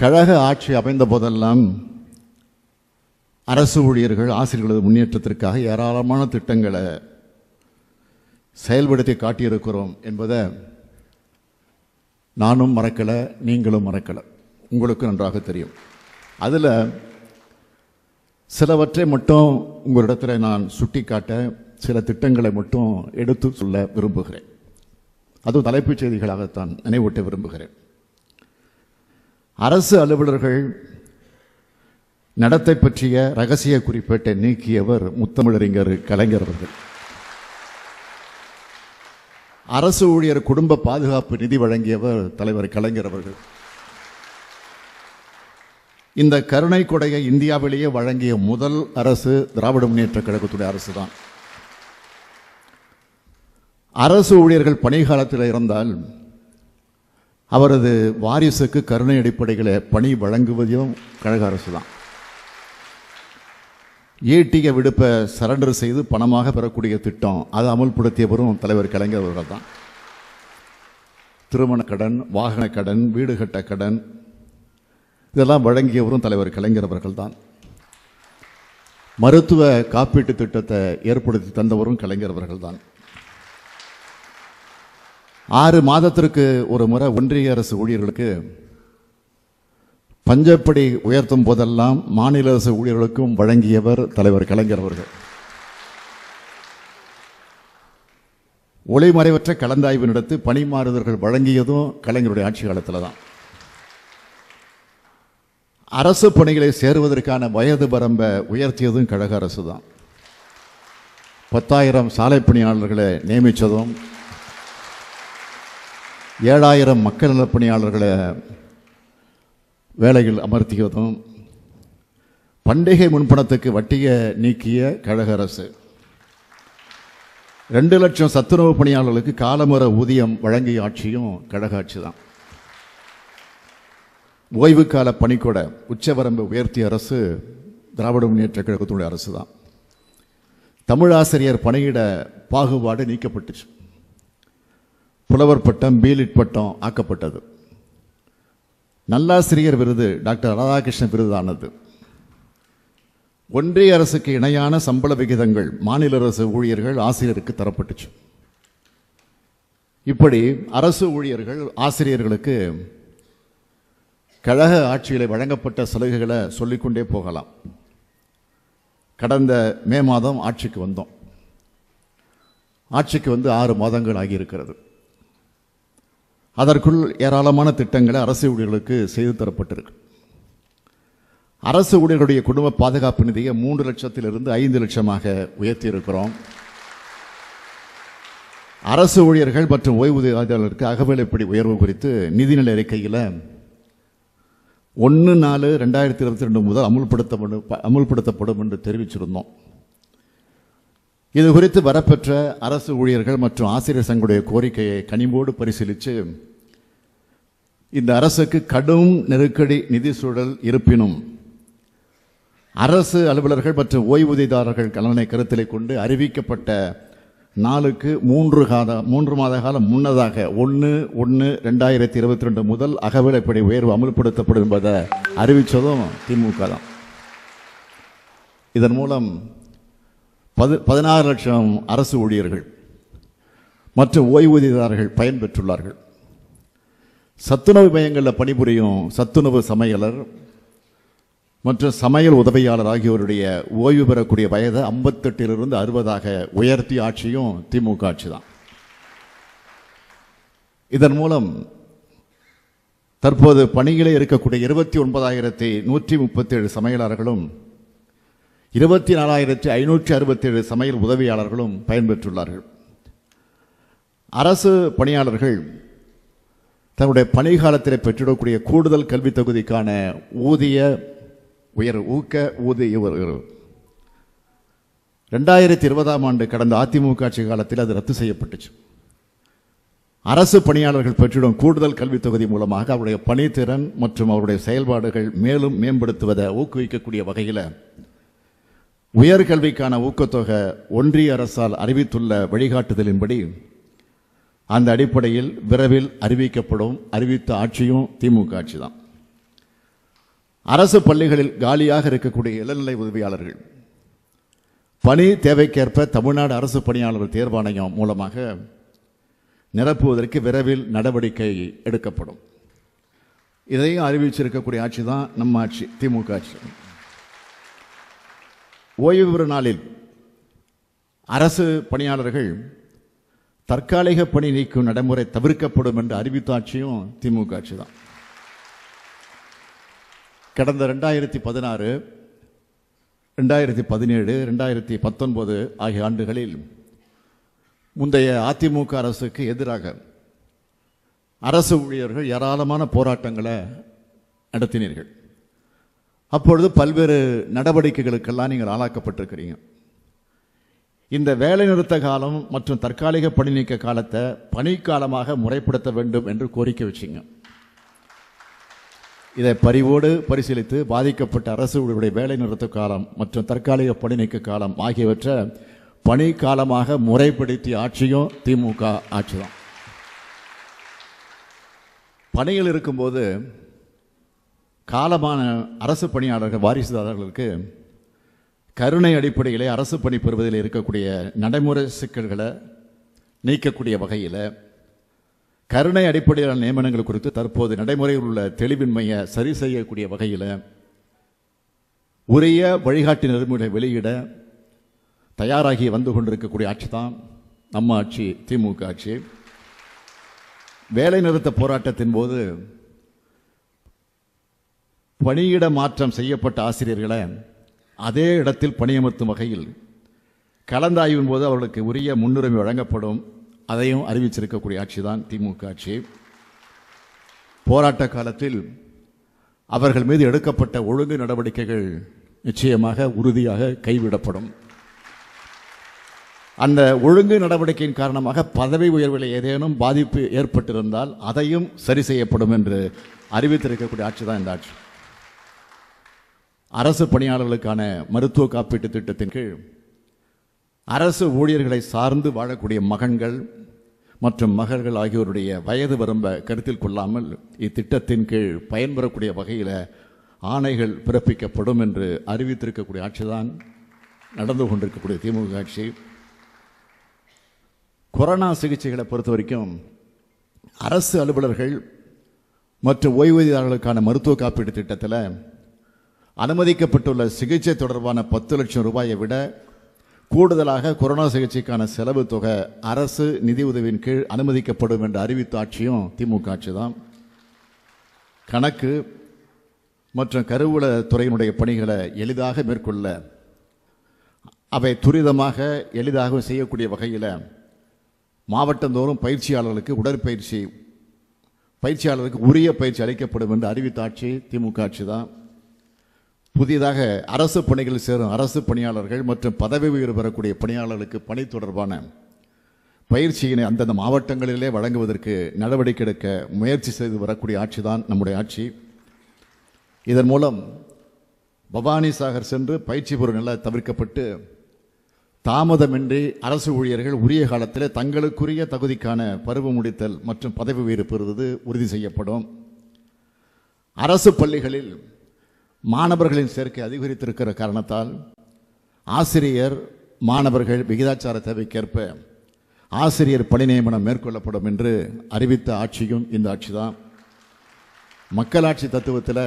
கழக ஆட்சி அமைந்த போதெல்லாம் அரசு ஊழியர்கள் ஆசிரியர்களது முன்னேற்றத்திற்காக ஏராளமான திட்டங்களை செயல்படுத்தி காட்டியிருக்கிறோம் என்பதை நானும் மறக்கலை நீங்களும் மறக்கலை உங்களுக்கு நன்றாக தெரியும் அதில் சிலவற்றை மட்டும் உங்களிடத்தில் நான் சுட்டி காட்ட சில திட்டங்களை மட்டும் எடுத்து சொல்ல விரும்புகிறேன் அதுவும் தலைப்புச் செய்திகளாகத்தான் நினைவூட்ட விரும்புகிறேன் அரசு அலுவலர்கள் நடத்தை பற்றிய ரகசிய குறிப்பேட்டை நீக்கியவர் முத்தமிழறிஞர் கலைஞர் அவர்கள் அரசு ஊழியர் குடும்ப பாதுகாப்பு நிதி வழங்கியவர் தலைவர் கலைஞர் அவர்கள் இந்த கருணை கொடையை இந்தியாவிலேயே வழங்கிய முதல் அரசு திராவிட முன்னேற்ற கழகத்துடைய அரசு தான் அரசு ஊழியர்கள் பணிகாலத்தில் இருந்தால் அவரது வாரிசுக்கு கருணை அடிப்படையில் பணி வழங்குவதும் கழக அரசு தான் ஏடிஏ விடுப்பை சரண்டர் செய்து பணமாக பெறக்கூடிய திட்டம் அதை அமல்படுத்தியவரும் தலைவர் கலைஞர் அவர்கள் தான் திருமண கடன் வாகன கடன் வீடு கட்ட கடன் இதெல்லாம் வழங்கியவரும் தலைவர் கலைஞர் அவர்கள் தான் மருத்துவ காப்பீட்டு திட்டத்தை ஏற்படுத்தி தந்தவரும் கலைஞர் அவர்கள் தான் ஆறு மாதத்திற்கு ஒரு முறை ஒன்றிய அரசு ஊழியர்களுக்கு பஞ்சப்படி உயர்த்தும் போதெல்லாம் மாநில அரசு ஊழியர்களுக்கும் வழங்கியவர் தலைவர் கலைஞர் அவர்கள் ஒளிமறைவற்ற கலந்தாய்வு நடத்தி பணி மாறுதல்கள் வழங்கியதும் கலைஞருடைய ஆட்சி காலத்தில் தான் அரசு பணிகளை சேருவதற்கான வயது வரம்ப உயர்த்தியதும் கழக அரசு தான் பத்தாயிரம் சாலை பணியாளர்களை நியமித்ததும் ஏழாயிரம் மக்கள் நலப்பணியாளர்களை வேலைகள் அமர்த்தியதும் பண்டிகை முன்பணத்துக்கு வட்டியை நீக்கிய கழக அரசு ரெண்டு லட்சம் சத்துணவு பணியாளர்களுக்கு காலமுறை ஊதியம் வழங்கிய ஆட்சியும் கழக ஆட்சி தான் ஓய்வு கால பணிக்கூட உச்சவரம்பு உயர்த்திய அரசு திராவிட முன்னேற்ற கழகத்துடைய அரசு தான் தமிழாசிரியர் பணியிட பாகுபாடு நீக்கப்பட்டுச்சு புலவர் பட்டம் பீலிட் பட்டம் ஆக்கப்பட்டது நல்லாசிரியர் விருது டாக்டர் ராதாகிருஷ்ணன் விருதானது ஒன்றிய அரசுக்கு இணையான சம்பள விகிதங்கள் மாநில அரசு ஊழியர்கள் ஆசிரியருக்கு தரப்பட்டுச்சு இப்படி அரசு ஊழியர்கள் ஆசிரியர்களுக்கு கழக ஆட்சியில் வழங்கப்பட்ட சலுகைகளை சொல்லிக்கொண்டே போகலாம் கடந்த மே மாதம் ஆட்சிக்கு வந்தோம் ஆட்சிக்கு வந்து ஆறு மாதங்கள் ஆகியிருக்கிறது அதற்குள் ஏராளமான திட்டங்களை அரசு ஊழியர்களுக்கு செய்து தரப்பட்டிருக்கு அரசு ஊழியர்களுடைய குடும்ப பாதுகாப்பு நிதியை மூன்று லட்சத்திலிருந்து ஐந்து லட்சமாக உயர்த்தியிருக்கிறோம் அரசு ஊழியர்கள் மற்றும் ஓய்வூதியதாரர்களுக்கு அகவிலைப்படி உயர்வு குறித்து நிதிநிலை அறிக்கையில் ஒன்று நாலு ரெண்டாயிரத்தி இருபத்தி ரெண்டு முதல் அமுல்படுத்தப்படும் அமுல்படுத்தப்படும் என்று தெரிவிச்சிருந்தோம் இது குறித்து வரப்பெற்ற அரசு ஊழியர்கள் மற்றும் ஆசிரியர் சங்களுடைய கோரிக்கையை கனிமோடு பரிசீலித்து இந்த அரசுக்கு கடும் நெருக்கடி நிதி சூழல் இருப்பினும் அரசு அலுவலர்கள் மற்றும் ஓய்வூதியதாரர்கள் கலனை கருத்தில் கொண்டு அறிவிக்கப்பட்ட நாளுக்கு மூன்று காத மூன்று மாத காலம் முன்னதாக ஒன்று ஒன்று ரெண்டாயிரத்தி இருபத்தி ரெண்டு முதல் அகவிலைப்படி உயர்வு அமல்படுத்தப்படும் என்பதை அறிவித்ததும் திமுக தான் இதன் மூலம் பது பதினாறு லட்சம் அரசு ஊழியர்கள் மற்ற ஓய்வூதியதாரர்கள் பயன்பெற்றுள்ளார்கள் சத்துணவு மையங்களில் பணிபுரியும் சத்துணவு சமையலர் மற்றும் சமையல் உதவியாளர் ஆகியோருடைய ஓய்வு பெறக்கூடிய வயதை ஐம்பத்தெட்டிலிருந்து அறுபதாக உயர்த்தி ஆட்சியும் திமுக ஆட்சி தான் இதன் மூலம் தற்போது பணியிலே இருக்கக்கூடிய இருபத்தி ஒன்பதாயிரத்தி நூற்றி முப்பத்தேழு சமையலாளர்களும் இருபத்தி நாலாயிரத்தி ஐநூற்றி அறுபத்தேழு சமையல் உதவியாளர்களும் பயன்பெற்றுள்ளார்கள் அரசு பணியாளர்கள் தன்னுடைய பணிகாலத்தில் பெற்றிடக்கூடிய கூடுதல் கல்வித் தொகுதிக்கான ஊதிய உயர் ஊக்க ஊதிய உயர்வு ரெண்டாயிரத்தி இருபதாம் ஆண்டு கடந்த அதிமுக ஆட்சி காலத்தில் அது ரத்து செய்யப்பட்டுச்சு அரசு பணியாளர்கள் பெற்றிடும் கூடுதல் கல்வித் தொகுதி மூலமாக அவருடைய பணித்திறன் மற்றும் அவருடைய செயல்பாடுகள் மேலும் மேம்படுத்துவதை ஊக்குவிக்கக்கூடிய வகையில் உயர்கல்விக்கான ஊக்கத்தொகை ஒன்றிய அரசால் அறிவித்துள்ள வழிகாட்டுதலின்படி அந்த அடிப்படையில் விரைவில் அறிவிக்கப்படும் அறிவித்த ஆட்சியும் திமுக ஆட்சி தான் அரசு பள்ளிகளில் காலியாக இருக்கக்கூடிய இளநிலை உதவியாளர்கள் பணி தேவைக்கேற்ப தமிழ்நாடு அரசு பணியாளர் தேர்வாணையம் மூலமாக நிரப்புவதற்கு விரைவில் நடவடிக்கை எடுக்கப்படும் இதையும் அறிவிச்சிருக்கக்கூடிய ஆட்சி தான் நம்ம ஆட்சி திமுக ஆட்சி ஓய்வு பெறும் நாளில் அரசு பணியாளர்கள் தற்காலிக பணி நீக்கும் நடைமுறை தவிர்க்கப்படும் என்று அறிவித்த ஆட்சியும் திமுக ஆட்சி தான் கடந்த ரெண்டாயிரத்தி பதினாறு ரெண்டாயிரத்தி பதினேழு ரெண்டாயிரத்தி பத்தொன்பது ஆகிய ஆண்டுகளில் முந்தைய அதிமுக அரசுக்கு எதிராக அரசு ஊழியர்கள் ஏராளமான போராட்டங்களை நடத்தினீர்கள் அப்பொழுது பல்வேறு நடவடிக்கைகளுக்கெல்லாம் நீங்கள் ஆளாக்கப்பட்டிருக்கிறீங்க இந்த வேலைநிறுத்த காலம் மற்றும் தற்காலிக பணி நீக்க காலத்தை பணிக்காலமாக முறைப்படுத்த வேண்டும் என்று கோரிக்கை வச்சிங்க இதை பரிவோடு பரிசீலித்து பாதிக்கப்பட்ட அரசுடைய வேலைநிறுத்த காலம் மற்றும் தற்காலிக பணி நீக்க காலம் ஆகியவற்றை பணி காலமாக முறைப்படுத்தி ஆட்சியும் திமுக ஆட்சி தான் பணியில் இருக்கும்போது காலமான அரசு பணியாளர்கள் வாரிசுதாரர்களுக்கு கருணை அடிப்படையிலே அரசு பணி பெறுவதில் இருக்கக்கூடிய நடைமுறை சிக்கல்களை நீக்கக்கூடிய வகையில் கருணை அடிப்படையிலான நியமனங்கள் குறித்து தற்போது நடைமுறையில் உள்ள தெளிவின்மையை சரி செய்யக்கூடிய வகையில் உரிய வழிகாட்டி நெறிமுறை வெளியிட தயாராகி வந்து கொண்டிருக்கக்கூடிய ஆட்சி தான் நம்ம ஆட்சி திமுக ஆட்சி வேலைநிறுத்த போராட்டத்தின் போது பணியிட மாற்றம் செய்யப்பட்ட ஆசிரியர்களை அதே இடத்தில் பணியமர்த்தும் வகையில் கலந்தாய்வின் போது அவர்களுக்கு உரிய முன்னுரிமை வழங்கப்படும் அதையும் அறிவிச்சிருக்கக்கூடிய ஆட்சி தான் திமுக ஆட்சி போராட்ட காலத்தில் அவர்கள் மீது எடுக்கப்பட்ட ஒழுங்கு நடவடிக்கைகள் நிச்சயமாக உறுதியாக கைவிடப்படும் அந்த ஒழுங்கு நடவடிக்கையின் காரணமாக பதவி உயர்வில் ஏதேனும் பாதிப்பு ஏற்பட்டிருந்தால் அதையும் சரி செய்யப்படும் என்று அறிவித்திருக்கக்கூடிய ஆட்சி தான் இந்த ஆட்சி அரசு பணியாளர்களுக்கான மருத்துவ காப்பீட்டு திட்டத்தின் கீழ் அரசு ஊழியர்களை சார்ந்து வாழக்கூடிய மகன்கள் மற்றும் மகள்கள் ஆகியோருடைய வயது வரம்ப கருத்தில் கொள்ளாமல் இத்திட்டத்தின் கீழ் பயன்பெறக்கூடிய வகையில் ஆணைகள் பிறப்பிக்கப்படும் என்று அறிவித்திருக்கக்கூடிய ஆட்சிதான் நடந்து கொண்டிருக்கக்கூடிய திமுக ஆட்சி கொரோனா சிகிச்சைகளை பொறுத்த வரைக்கும் அரசு அலுவலர்கள் மற்றும் ஓய்வூதியதாரர்களுக்கான மருத்துவ காப்பீட்டு திட்டத்தில் அனுமதிக்கப்பட்டுள்ள சிகிச்சை தொடர்பான பத்து லட்சம் ரூபாயை விட கூடுதலாக கொரோனா சிகிச்சைக்கான செலவு தொகை அரசு நிதி உதவியின் கீழ் அனுமதிக்கப்படும் என்று அறிவித்த ஆட்சியும் திமுக ஆட்சி தான் கணக்கு மற்றும் கருவூல துறையினுடைய பணிகளை எளிதாக மேற்கொள்ள அவை துரிதமாக எளிதாக செய்யக்கூடிய வகையில் மாவட்டந்தோறும் பயிற்சியாளர்களுக்கு உடற்பயிற்சி பயிற்சியாளருக்கு உரிய பயிற்சி அளிக்கப்படும் என்று அறிவித்த ஆட்சி திமுக ஆட்சி தான் புதிதாக அரசு பணிகளில் சேரும் அரசு பணியாளர்கள் மற்றும் பதவி உயர்வு பெறக்கூடிய பணியாளர்களுக்கு பணி தொடர்பான பயிற்சியினை அந்தந்த மாவட்டங்களிலே வழங்குவதற்கு நடவடிக்கை எடுக்க முயற்சி செய்து வரக்கூடிய ஆட்சி தான் நம்முடைய ஆட்சி இதன் மூலம் பவானி சாகர் சென்று பயிற்சி பொருள் நல்லா தவிர்க்கப்பட்டு தாமதமின்றி அரசு ஊழியர்கள் உரிய காலத்தில் தங்களுக்குரிய தகுதிக்கான பருவ முடித்தல் மற்றும் பதவி உயர்வு பெறுவது உறுதி செய்யப்படும் அரசு பள்ளிகளில் மாணவர்களின் சேர்க்கை அதிகரித்திருக்கிற காரணத்தால் ஆசிரியர் மாணவர்கள் விகிதாச்சார தேவைக்கேற்ப ஆசிரியர் பணி நியமனம் மேற்கொள்ளப்படும் என்று அறிவித்த ஆட்சியும் இந்த ஆட்சி தான் மக்களாட்சி தத்துவத்தில்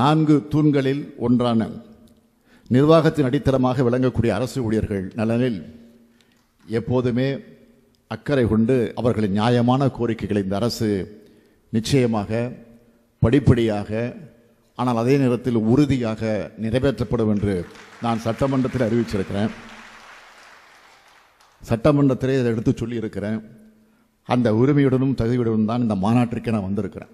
நான்கு தூண்களில் ஒன்றான நிர்வாகத்தின் அடித்தளமாக விளங்கக்கூடிய அரசு ஊழியர்கள் நலனில் எப்போதுமே அக்கறை கொண்டு அவர்களின் நியாயமான கோரிக்கைகளை இந்த அரசு நிச்சயமாக படிப்படியாக ஆனால் அதே நேரத்தில் உறுதியாக நிறைவேற்றப்படும் என்று நான் சட்டமன்றத்தில் அறிவிச்சிருக்கிறேன் சட்டமன்றத்திலே இதை எடுத்து சொல்லியிருக்கிறேன் அந்த உரிமையுடனும் தகுதியுடனும் தான் இந்த மாநாட்டிற்கு நான் வந்திருக்கிறேன்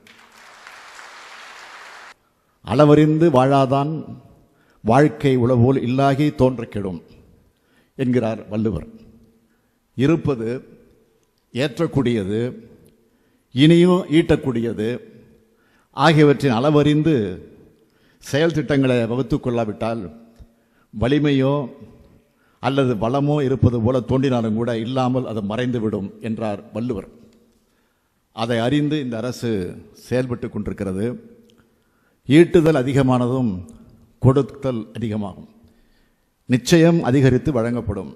அளவறிந்து வாழாதான் வாழ்க்கை உளவோல் இல்லாகி தோன்றக்கெடும் என்கிறார் வள்ளுவர் இருப்பது ஏற்றக்கூடியது இனியும் ஈட்டக்கூடியது ஆகியவற்றின் அளவறிந்து செயல் திட்டங்களை வகுத்து கொள்ளாவிட்டால் வலிமையோ அல்லது வளமோ இருப்பது போல தோண்டினாலும் கூட இல்லாமல் அது மறைந்துவிடும் என்றார் வள்ளுவர் அதை அறிந்து இந்த அரசு செயல்பட்டு கொண்டிருக்கிறது ஈட்டுதல் அதிகமானதும் கொடுத்தல் அதிகமாகும் நிச்சயம் அதிகரித்து வழங்கப்படும்